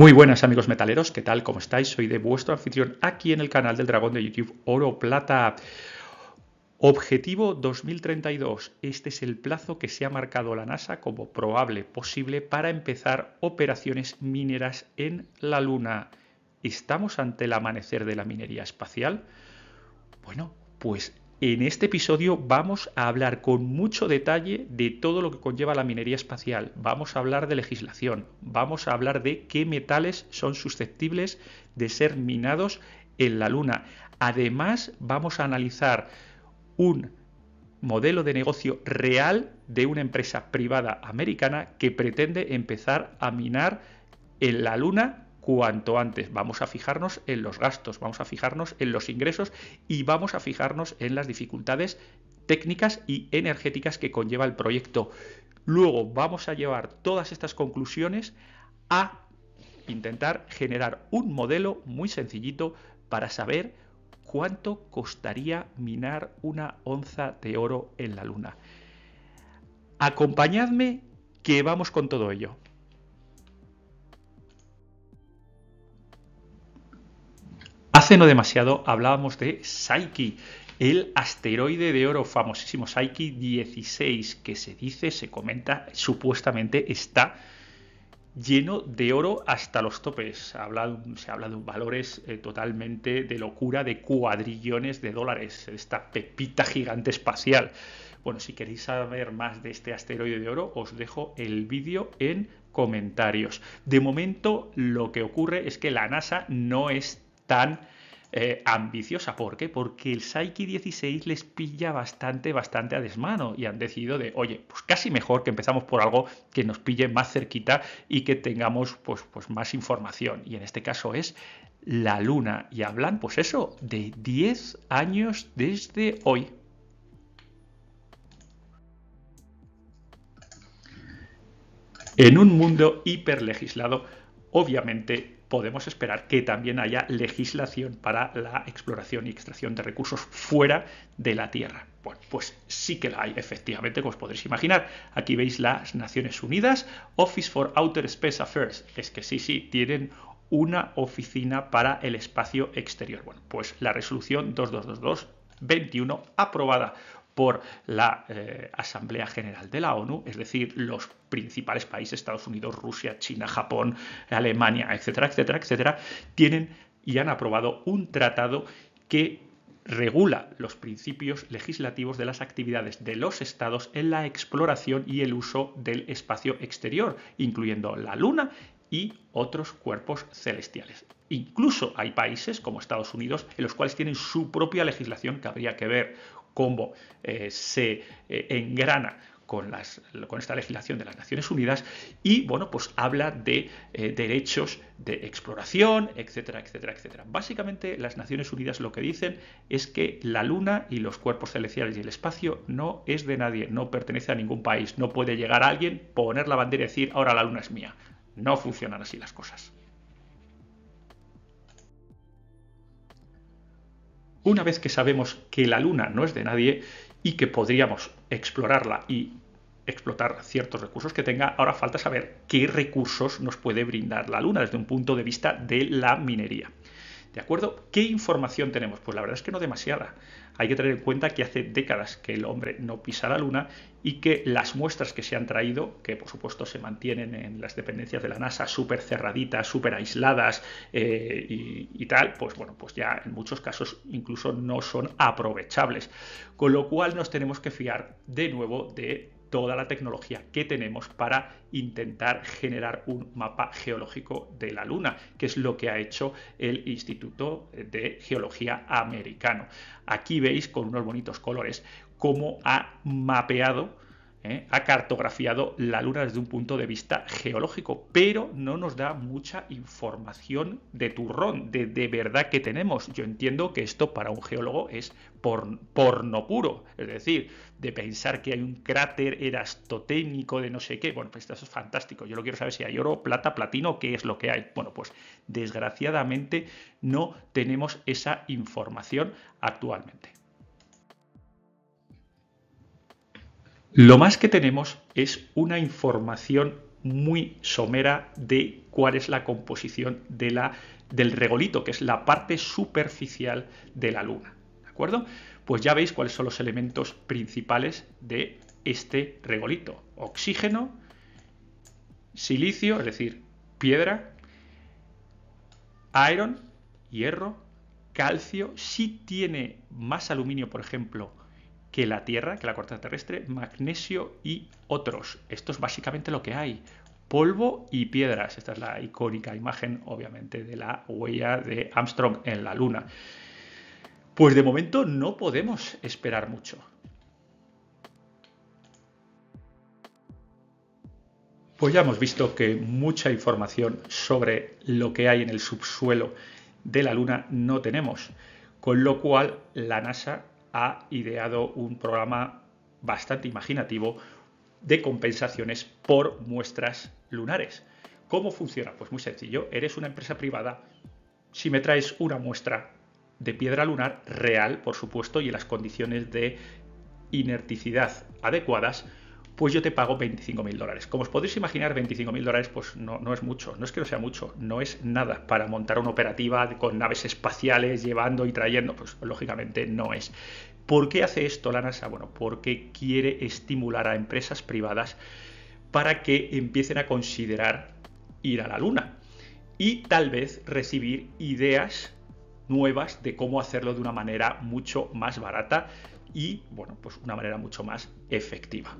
Muy buenas amigos metaleros, ¿qué tal? ¿Cómo estáis? Soy de vuestro anfitrión aquí en el canal del dragón de YouTube Oro Plata. Objetivo 2032. Este es el plazo que se ha marcado la NASA como probable posible para empezar operaciones mineras en la Luna. ¿Estamos ante el amanecer de la minería espacial? Bueno, pues en este episodio vamos a hablar con mucho detalle de todo lo que conlleva la minería espacial. Vamos a hablar de legislación, vamos a hablar de qué metales son susceptibles de ser minados en la Luna. Además, vamos a analizar un modelo de negocio real de una empresa privada americana que pretende empezar a minar en la Luna cuanto antes. Vamos a fijarnos en los gastos, vamos a fijarnos en los ingresos y vamos a fijarnos en las dificultades técnicas y energéticas que conlleva el proyecto. Luego vamos a llevar todas estas conclusiones a intentar generar un modelo muy sencillito para saber cuánto costaría minar una onza de oro en la luna. Acompañadme que vamos con todo ello. no demasiado hablábamos de Psyche, el asteroide de oro famosísimo Psyche 16, que se dice, se comenta, supuestamente está lleno de oro hasta los topes. se habla de valores eh, totalmente de locura, de cuadrillones de dólares, esta pepita gigante espacial. Bueno, si queréis saber más de este asteroide de oro, os dejo el vídeo en comentarios. De momento, lo que ocurre es que la NASA no es tan eh, ambiciosa. ¿Por qué? Porque el Psyche 16 les pilla bastante, bastante a desmano y han decidido de, oye, pues casi mejor que empezamos por algo que nos pille más cerquita y que tengamos pues, pues más información. Y en este caso es la luna. Y hablan, pues eso, de 10 años desde hoy. En un mundo hiperlegislado, obviamente podemos esperar que también haya legislación para la exploración y extracción de recursos fuera de la Tierra. Bueno, pues sí que la hay, efectivamente, como os podréis imaginar. Aquí veis las Naciones Unidas, Office for Outer Space Affairs. Es que sí, sí, tienen una oficina para el espacio exterior. Bueno, pues la resolución 2222 21 aprobada por la eh, Asamblea General de la ONU, es decir, los principales países, Estados Unidos, Rusia, China, Japón, Alemania, etcétera, etcétera, etcétera, tienen y han aprobado un tratado que regula los principios legislativos de las actividades de los estados en la exploración y el uso del espacio exterior, incluyendo la Luna y otros cuerpos celestiales. Incluso hay países como Estados Unidos en los cuales tienen su propia legislación que habría que ver cómo eh, se eh, engrana con, esta legislación de las Naciones Unidas y, bueno, pues habla de eh, derechos de exploración, etcétera, etcétera, etcétera. Básicamente las Naciones Unidas lo que dicen es que la Luna y los cuerpos celestiales y el espacio no es de nadie, no pertenece a ningún país, no puede llegar alguien, poner la bandera y decir, ahora la Luna es mía. No funcionan así las cosas. Una vez que sabemos que la Luna no es de nadie y que podríamos explorarla y explotar ciertos recursos que tenga, ahora falta saber qué recursos nos puede brindar la Luna desde un punto de vista de la minería. ¿De acuerdo? ¿Qué información tenemos? Pues la verdad es que no demasiada hay que tener en cuenta que hace décadas que el hombre no pisa la Luna y que las muestras que se han traído, que por supuesto se mantienen en las dependencias de la NASA súper cerraditas, súper aisladas eh, y, y, tal, pues bueno, pues ya en muchos casos incluso no son aprovechables. Con lo cual nos tenemos que fiar de nuevo de toda la tecnología que tenemos para intentar generar un mapa geológico de la Luna, que es lo que ha hecho el Instituto de Geología Americano. Aquí veis con unos bonitos colores cómo ha mapeado ¿eh? ha cartografiado la Luna desde un punto de vista geológico, pero no nos da mucha información de turrón, de, de verdad que tenemos. Yo entiendo que esto para un geólogo es por, porno puro, es decir, de pensar que hay un cráter erastoténico de no sé qué. Bueno, pues eso es fantástico. Yo lo quiero saber si hay oro, plata, platino, qué es lo que hay. Bueno, pues desgraciadamente no tenemos esa información actualmente. Lo más que tenemos es una información muy somera de cuál es la composición de la, del regolito, que es la parte superficial de la Luna. ¿De acuerdo? Pues ya veis cuáles son los elementos principales de este regolito. Oxígeno, silicio, es decir, piedra, iron, hierro, calcio, si tiene más aluminio, por ejemplo, que la Tierra, que la corteza terrestre, magnesio y otros. Esto es básicamente lo que hay. Polvo y piedras. Esta es la icónica imagen, obviamente, de la huella de Armstrong en la Luna. Pues de momento no podemos esperar mucho. Pues ya hemos visto que mucha información sobre lo que hay en el subsuelo de la Luna no tenemos, con lo cual la NASA ha ideado un programa bastante imaginativo de compensaciones por muestras lunares. ¿Cómo funciona? Pues muy sencillo, eres una empresa privada, si me traes una muestra de piedra lunar real, por supuesto, y en las condiciones de inerticidad adecuadas, pues yo te pago 25 mil dólares. Como os podéis imaginar, 25 mil dólares pues no, no, es mucho, no es que no sea mucho, no es nada para montar una operativa con naves espaciales llevando y trayendo, pues lógicamente no es. ¿Por qué hace esto la NASA? Bueno, porque quiere estimular a empresas privadas para que empiecen a considerar ir a la Luna y tal vez recibir ideas nuevas de cómo hacerlo de una manera mucho más barata y, bueno, pues una manera mucho más efectiva.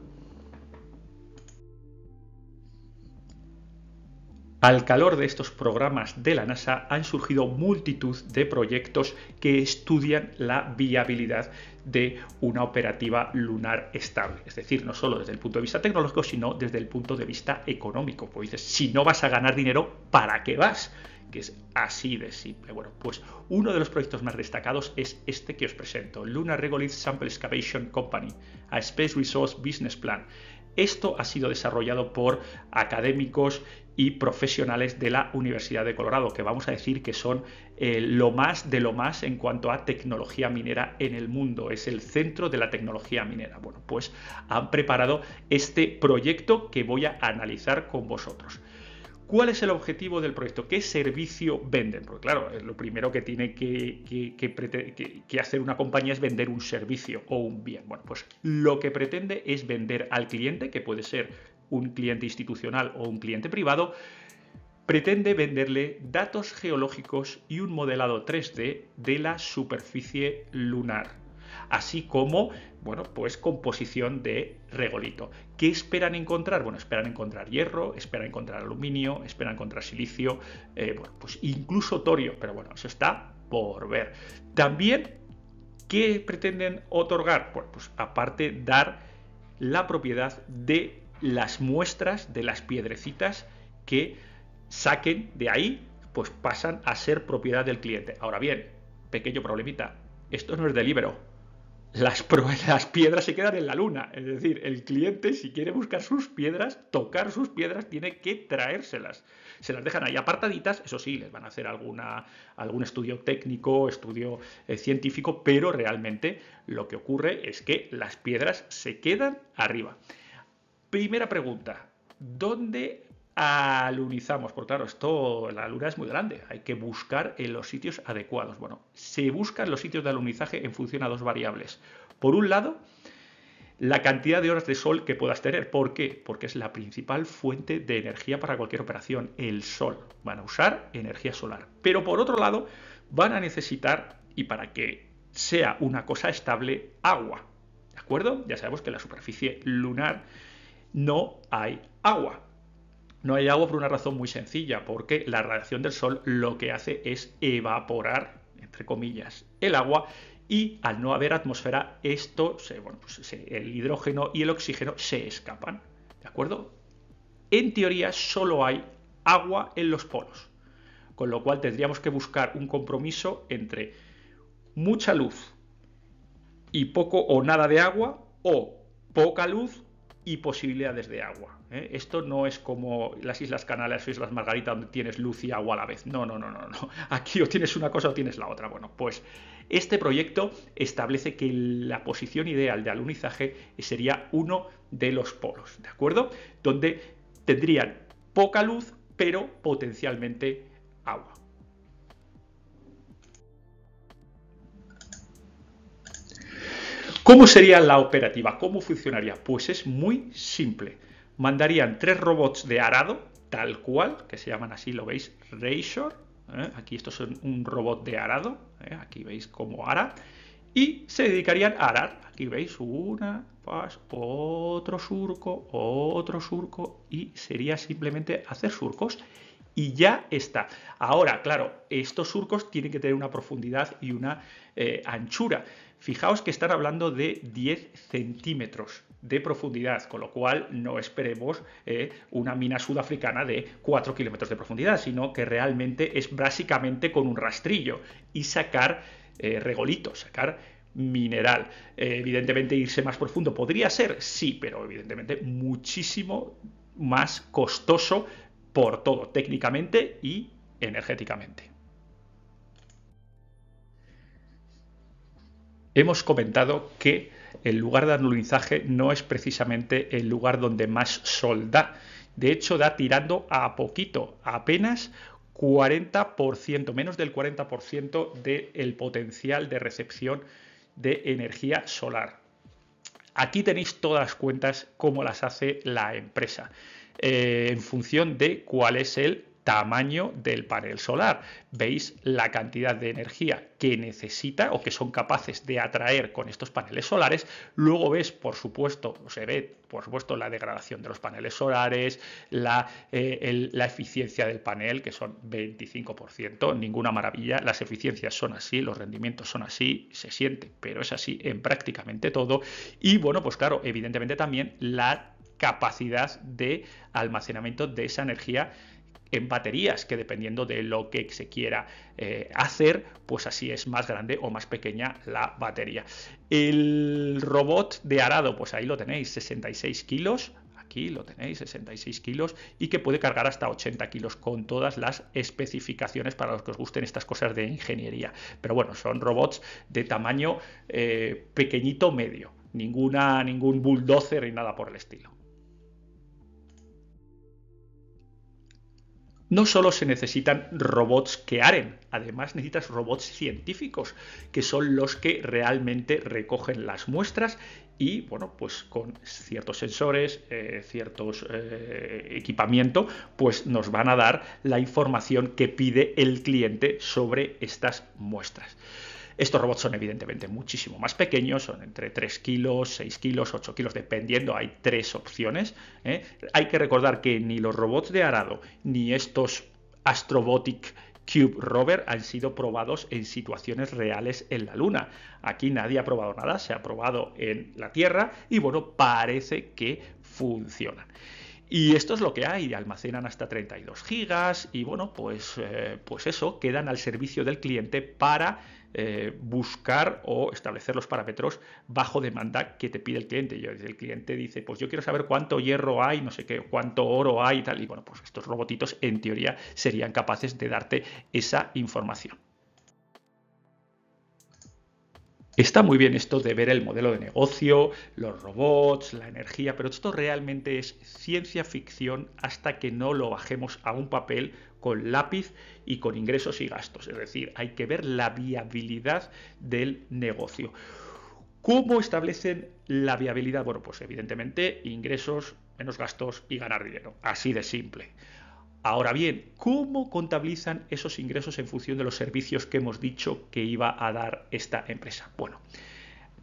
Al calor de estos programas de la NASA han surgido multitud de proyectos que estudian la viabilidad de una operativa lunar estable. Es decir, no solo desde el punto de vista tecnológico, sino desde el punto de vista económico. Pues dices, si no vas a ganar dinero, ¿para qué vas? que es así de simple. Bueno, pues uno de los proyectos más destacados es este que os presento, Lunar Regolith Sample Excavation Company, a Space Resource Business Plan. Esto ha sido desarrollado por académicos y profesionales de la Universidad de Colorado, que vamos a decir que son eh, lo más de lo más en cuanto a tecnología minera en el mundo. Es el centro de la tecnología minera. Bueno, pues han preparado este proyecto que voy a analizar con vosotros. ¿Cuál es el objetivo del proyecto? ¿Qué servicio venden? Porque claro, lo primero que tiene que, que, hacer una compañía es vender un servicio o un bien. Bueno, pues lo que pretende es vender al cliente, que puede ser un cliente institucional o un cliente privado, pretende venderle datos geológicos y un modelado 3D de la superficie lunar, así como, bueno, pues composición de regolito. ¿Qué esperan encontrar? Bueno, esperan encontrar hierro, esperan encontrar aluminio, esperan encontrar silicio, eh, pues incluso torio, pero bueno, eso está por ver. También, ¿qué pretenden otorgar? Bueno, pues aparte dar la propiedad de las muestras de las piedrecitas que saquen de ahí, pues pasan a ser propiedad del cliente. Ahora bien, pequeño problemita, esto no es delibero. Las, las piedras se quedan en la luna, es decir, el cliente si quiere buscar sus piedras, tocar sus piedras, tiene que traérselas. Se las dejan ahí apartaditas, eso sí, les van a hacer alguna, algún estudio técnico, estudio eh, científico, pero realmente lo que ocurre es que las piedras se quedan arriba. Primera pregunta, ¿dónde alunizamos? Porque claro, esto, la luna es muy grande, hay que buscar en los sitios adecuados. Bueno, se buscan los sitios de alunizaje en función a dos variables. Por un lado, la cantidad de horas de sol que puedas tener. ¿Por qué? Porque es la principal fuente de energía para cualquier operación, el sol. Van a usar energía solar. Pero por otro lado, van a necesitar, y para que sea una cosa estable, agua. ¿De acuerdo? Ya sabemos que la superficie lunar no hay agua. No hay agua por una razón muy sencilla, porque la radiación del Sol lo que hace es evaporar, entre comillas, el agua y al no haber atmósfera, esto, pues el hidrógeno y el oxígeno se escapan. ¿De acuerdo? En teoría solo hay agua en los polos, con lo cual tendríamos que buscar un compromiso entre mucha luz y poco o nada de agua o poca luz y posibilidades de agua. ¿eh? Esto no es como las Islas Canales o Islas Margarita donde tienes luz y agua a la vez. No, no, no, no, no. Aquí o tienes una cosa o tienes la otra. Bueno, pues este proyecto establece que la posición ideal de alunizaje sería uno de los polos, ¿de acuerdo? Donde tendrían poca luz, pero potencialmente agua. ¿Cómo sería la operativa? ¿Cómo funcionaría? Pues es muy simple. Mandarían tres robots de arado, tal cual, que se llaman así, lo veis, Razor. ¿eh? Aquí estos son un robot de arado, ¿eh? aquí veis cómo ara. Y se dedicarían a arar. Aquí veis una, otro surco, otro surco. Y sería simplemente hacer surcos y ya está. Ahora, claro, estos surcos tienen que tener una profundidad y una eh, anchura. Fijaos que están hablando de 10 centímetros de profundidad, con lo cual no esperemos eh, una mina sudafricana de 4 kilómetros de profundidad, sino que realmente es básicamente con un rastrillo y sacar eh, regolitos, sacar mineral. Eh, evidentemente irse más profundo podría ser, sí, pero evidentemente muchísimo más costoso por todo, técnicamente y energéticamente. hemos comentado que el lugar de anulizaje no es precisamente el lugar donde más sol da. De hecho, da tirando a poquito, apenas 40%, menos del 40% del potencial de recepción de energía solar. Aquí tenéis todas las cuentas como las hace la empresa, eh, en función de cuál es el tamaño del panel solar. Veis la cantidad de energía que necesita o que son capaces de atraer con estos paneles solares. Luego ves, por supuesto, se ve, por supuesto, la degradación de los paneles solares, la, eh, la eficiencia del panel, que son 25%, ninguna maravilla. Las eficiencias son así, los rendimientos son así, se siente, pero es así en prácticamente todo. Y bueno, pues claro, evidentemente también la capacidad de almacenamiento de esa energía en baterías, que dependiendo de lo que se quiera eh, hacer, pues así es más grande o más pequeña la batería. El robot de arado, pues ahí lo tenéis, 66 kilos, aquí lo tenéis, 66 kilos, y que puede cargar hasta 80 kilos con todas las especificaciones para los que os gusten estas cosas de ingeniería. Pero bueno, son robots de tamaño eh, pequeñito medio, ninguna, ningún bulldozer ni nada por el estilo. no solo se necesitan robots que aren, además necesitas robots científicos, que son los que realmente recogen las muestras y, bueno, pues con ciertos sensores, eh, ciertos eh, equipamiento, pues nos van a dar la información que pide el cliente sobre estas muestras. Estos robots son evidentemente muchísimo más pequeños, son entre 3 kilos, 6 kilos, 8 kilos, dependiendo, hay tres opciones. ¿eh? Hay que recordar que ni los robots de arado, ni estos Astrobotic Cube Rover han sido probados en situaciones reales en la Luna. Aquí nadie ha probado nada, se ha probado en la Tierra y bueno, parece que funciona. Y esto es lo que hay, almacenan hasta 32 gigas y bueno, pues, eh, pues eso, quedan al servicio del cliente para eh, buscar o establecer los parámetros bajo demanda que te pide el cliente. el cliente dice, pues yo quiero saber cuánto hierro hay, no sé qué, cuánto oro hay y tal. Y bueno, pues estos robotitos en teoría serían capaces de darte esa información. Está muy bien esto de ver el modelo de negocio, los robots, la energía, pero esto realmente es ciencia ficción hasta que no lo bajemos a un papel con lápiz y con ingresos y gastos. Es decir, hay que ver la viabilidad del negocio. ¿Cómo establecen la viabilidad? Bueno, pues evidentemente ingresos menos gastos y ganar dinero. Así de simple. Ahora bien, ¿cómo contabilizan esos ingresos en función de los servicios que hemos dicho que iba a dar esta empresa? Bueno,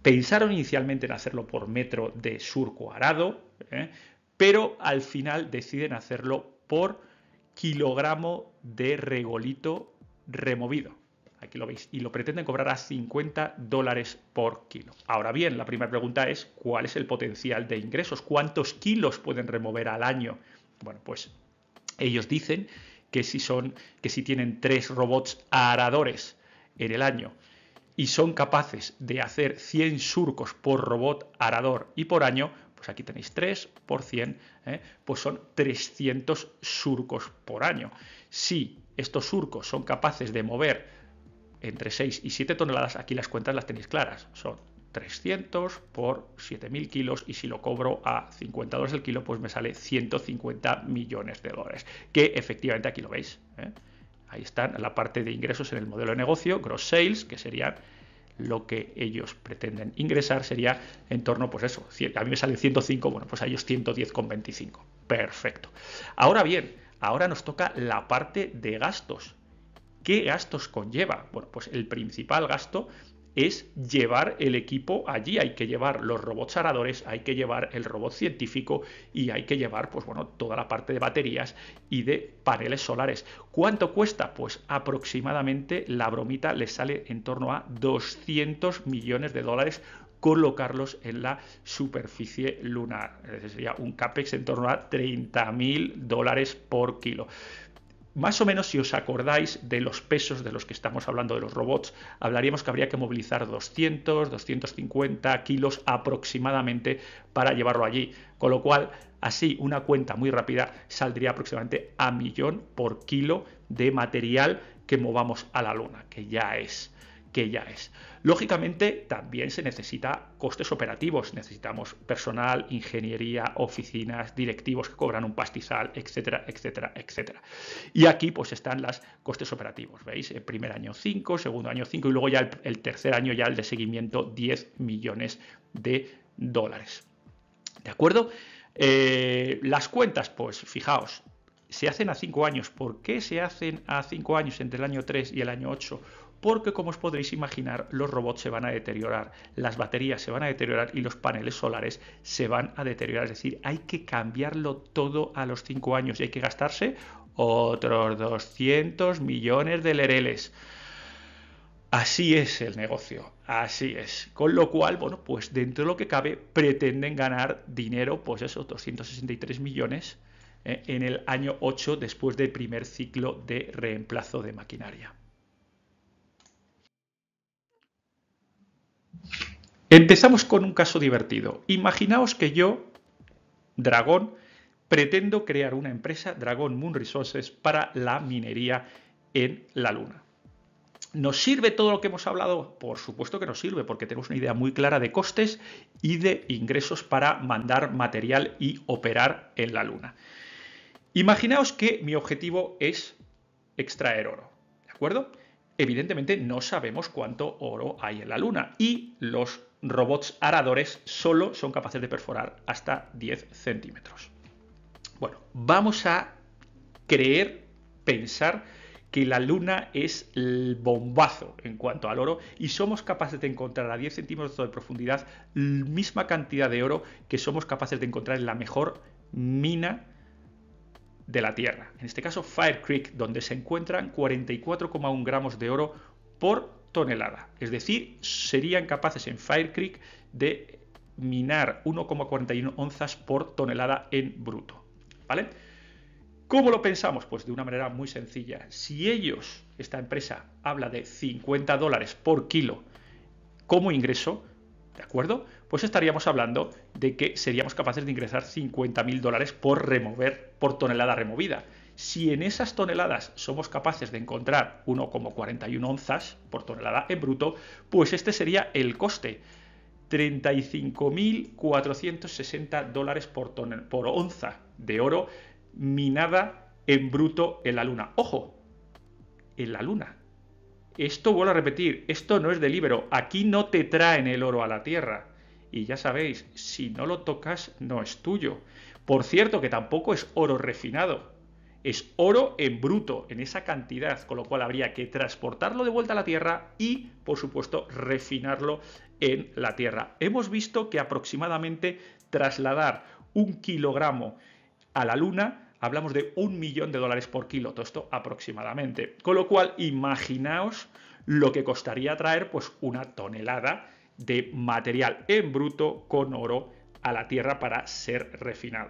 pensaron inicialmente en hacerlo por metro de surco arado, ¿eh? pero al final deciden hacerlo por kilogramo de regolito removido. Aquí lo veis. Y lo pretenden cobrar a 50 dólares por kilo. Ahora bien, la primera pregunta es, ¿cuál es el potencial de ingresos? ¿Cuántos kilos pueden remover al año? Bueno, pues ellos dicen que si son, que si tienen tres robots aradores en el año y son capaces de hacer 100 surcos por robot arador y por año, pues aquí tenéis 3 por 100, ¿eh? pues son 300 surcos por año. Si estos surcos son capaces de mover entre 6 y 7 toneladas, aquí las cuentas las tenéis claras, son 300 por 7.000 kilos y si lo cobro a 50 dólares el kilo, pues me sale 150 millones de dólares, que efectivamente aquí lo veis. ¿eh? Ahí están la parte de ingresos en el modelo de negocio, gross sales, que sería lo que ellos pretenden ingresar sería en torno, pues eso, a mí me sale 105, bueno, pues a ellos 110,25. Perfecto. Ahora bien, ahora nos toca la parte de gastos. ¿Qué gastos conlleva? Bueno, pues el principal gasto es llevar el equipo allí. Hay que llevar los robots aradores, hay que llevar el robot científico y hay que llevar, pues bueno, toda la parte de baterías y de paneles solares. ¿Cuánto cuesta? Pues aproximadamente la bromita le sale en torno a 200 millones de dólares colocarlos en la superficie lunar. sería un CAPEX en torno a 30 mil dólares por kilo más o menos, si os acordáis de los pesos de los que estamos hablando de los robots, hablaríamos que habría que movilizar 200, 250 kilos aproximadamente para llevarlo allí. Con lo cual, así, una cuenta muy rápida saldría aproximadamente a millón por kilo de material que movamos a la Luna, que ya es que ya es. Lógicamente, también se necesita costes operativos, necesitamos personal, ingeniería, oficinas, directivos que cobran un pastizal, etcétera, etcétera, etcétera. Y aquí pues están los costes operativos, ¿veis? El primer año 5, segundo año 5 y luego ya el, tercer año ya el de seguimiento 10 millones de dólares. ¿De acuerdo? Eh, las cuentas, pues fijaos, se hacen a 5 años. ¿Por qué se hacen a 5 años entre el año 3 y el año 8? porque como os podréis imaginar, los robots se van a deteriorar, las baterías se van a deteriorar y los paneles solares se van a deteriorar. Es decir, hay que cambiarlo todo a los cinco años y hay que gastarse otros 200 millones de lereles. Así es el negocio, así es. Con lo cual, bueno, pues dentro de lo que cabe pretenden ganar dinero, pues esos 263 millones eh, en el año 8 después del primer ciclo de reemplazo de maquinaria. Empezamos con un caso divertido. Imaginaos que yo, Dragón, pretendo crear una empresa, Dragón Moon Resources, para la minería en la Luna. ¿Nos sirve todo lo que hemos hablado? Por supuesto que nos sirve, porque tenemos una idea muy clara de costes y de ingresos para mandar material y operar en la Luna. Imaginaos que mi objetivo es extraer oro, ¿de acuerdo? evidentemente no sabemos cuánto oro hay en la Luna y los robots aradores solo son capaces de perforar hasta 10 centímetros. Bueno, vamos a creer, pensar que la Luna es el bombazo en cuanto al oro y somos capaces de encontrar a 10 centímetros de profundidad la misma cantidad de oro que somos capaces de encontrar en la mejor mina de la Tierra. En este caso, Fire Creek, donde se encuentran 44,1 gramos de oro por tonelada. Es decir, serían capaces en Fire Creek de minar 1,41 onzas por tonelada en bruto. ¿Vale? ¿Cómo lo pensamos? Pues de una manera muy sencilla. Si ellos, esta empresa, habla de 50 dólares por kilo como ingreso, ¿de acuerdo? pues estaríamos hablando de que seríamos capaces de ingresar 50.000 dólares por remover, por tonelada removida. Si en esas toneladas somos capaces de encontrar 1,41 onzas por tonelada en bruto, pues este sería el coste. 35.460 dólares por, por onza de oro minada en bruto en la Luna. Ojo, en la Luna. Esto vuelvo a repetir, esto no es de libro. Aquí no te traen el oro a la Tierra. Y ya sabéis, si no lo tocas, no es tuyo. Por cierto, que tampoco es oro refinado. Es oro en bruto, en esa cantidad, con lo cual habría que transportarlo de vuelta a la Tierra y, por supuesto, refinarlo en la Tierra. Hemos visto que aproximadamente trasladar un kilogramo a la Luna hablamos de un millón de dólares por kilo, todo esto aproximadamente. Con lo cual, imaginaos lo que costaría traer pues una tonelada de material en bruto con oro a la Tierra para ser refinado.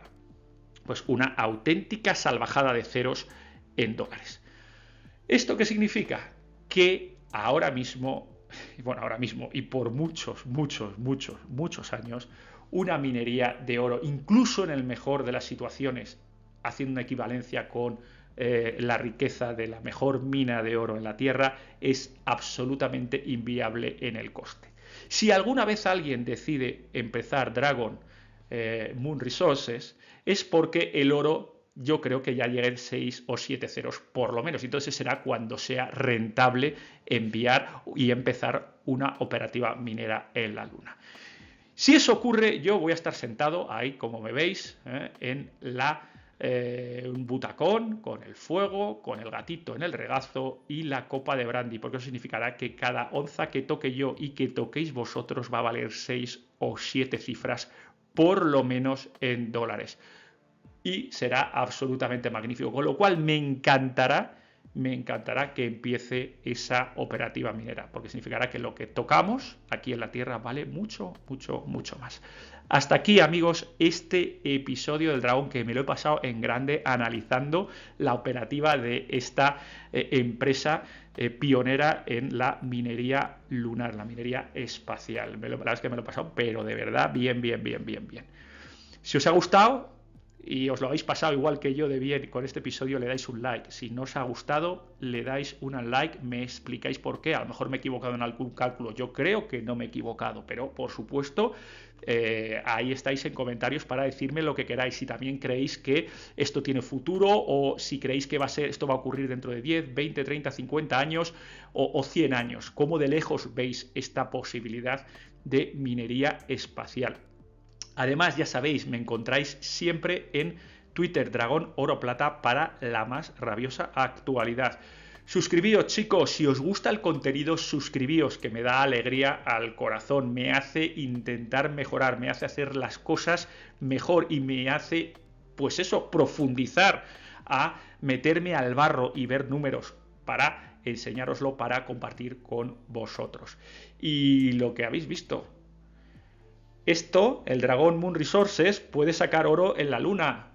Pues una auténtica salvajada de ceros en dólares. ¿Esto qué significa? Que ahora mismo, bueno, ahora mismo y por muchos, muchos, muchos, muchos años, una minería de oro, incluso en el mejor de las situaciones, haciendo una equivalencia con eh, la riqueza de la mejor mina de oro en la Tierra, es absolutamente inviable en el coste. Si alguna vez alguien decide empezar Dragon eh, Moon Resources, es porque el oro yo creo que ya llegue en 6 o 7 ceros por lo menos. Entonces será cuando sea rentable enviar y empezar una operativa minera en la Luna. Si eso ocurre, yo voy a estar sentado ahí, como me veis, eh, en la eh, un butacón con el fuego, con el gatito en el regazo y la copa de brandy, porque eso significará que cada onza que toque yo y que toquéis vosotros va a valer 6 o 7 cifras, por lo menos en dólares. Y será absolutamente magnífico, con lo cual me encantará me encantará que empiece esa operativa minera, porque significará que lo que tocamos aquí en la Tierra vale mucho, mucho, mucho más. Hasta aquí, amigos, este episodio del dragón que me lo he pasado en grande analizando la operativa de esta eh, empresa eh, pionera en la minería lunar, la minería espacial. lo, la verdad es que me lo he pasado, pero de verdad, bien, bien, bien, bien, bien. Si os ha gustado, y os lo habéis pasado igual que yo de bien con este episodio, le dais un like. Si no os ha gustado, le dais un like, me explicáis por qué. A lo mejor me he equivocado en algún cálculo. Yo creo que no me he equivocado, pero por supuesto, eh, ahí estáis en comentarios para decirme lo que queráis. Si también creéis que esto tiene futuro o si creéis que va a ser, esto va a ocurrir dentro de 10, 20, 30, 50 años o, o 100 años. ¿Cómo de lejos veis esta posibilidad de minería espacial? Además, ya sabéis, me encontráis siempre en Twitter Dragón Oro Plata para la más rabiosa actualidad. Suscribíos chicos, si os gusta el contenido, suscribíos, que me da alegría al corazón, me hace intentar mejorar, me hace hacer las cosas mejor y me hace, pues eso, profundizar a meterme al barro y ver números para enseñároslo, para compartir con vosotros. Y lo que habéis visto, esto, el dragón Moon Resources, puede sacar oro en la luna,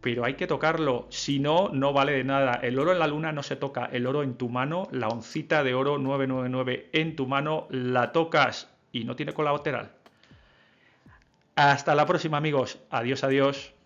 pero hay que tocarlo, si no, no vale de nada. El oro en la luna no se toca, el oro en tu mano, la oncita de oro 999 en tu mano, la tocas y no tiene cola lateral. Hasta la próxima amigos, adiós, adiós.